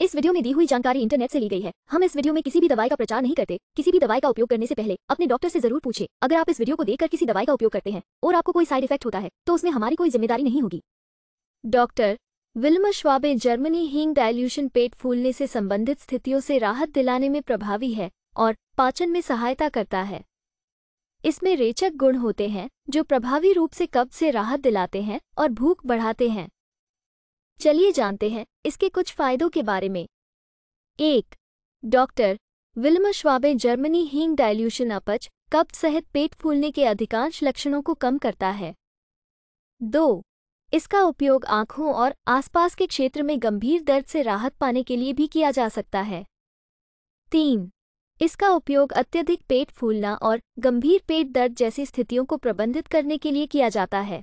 इस वीडियो में दी हुई जानकारी इंटरनेट से ली गई है हम इस वीडियो में किसी भी दवाई का प्रचार नहीं करते किसी भी दवाई का उपयोग करने से पहले अपने डॉक्टर से जरूर पूछे अगर आप इस वीडियो को देखकर किसी दवाई का उपयोग करते हैं और आपको कोई साइड इफेक्ट होता है तो उसमें हमारी कोई जिम्मेदारी नहीं होगी डॉक्टर विल्म श्वाबे जर्मनी हींग डायल्यूशन पेट फूलने से संबंधित स्थितियों से राहत दिलाने में प्रभावी है और पाचन में सहायता करता है इसमें रेचक गुण होते हैं जो प्रभावी रूप से कब्ज से राहत दिलाते हैं और भूख बढ़ाते हैं चलिए जानते हैं इसके कुछ फायदों के बारे में एक डॉक्टर विल्म श्वाबे जर्मनी हींग डाइल्यूशन अपच कब्ज सहित पेट फूलने के अधिकांश लक्षणों को कम करता है दो इसका उपयोग आंखों और आसपास के क्षेत्र में गंभीर दर्द से राहत पाने के लिए भी किया जा सकता है तीन इसका उपयोग अत्यधिक पेट फूलना और गंभीर पेट दर्द जैसी स्थितियों को प्रबंधित करने के लिए किया जाता है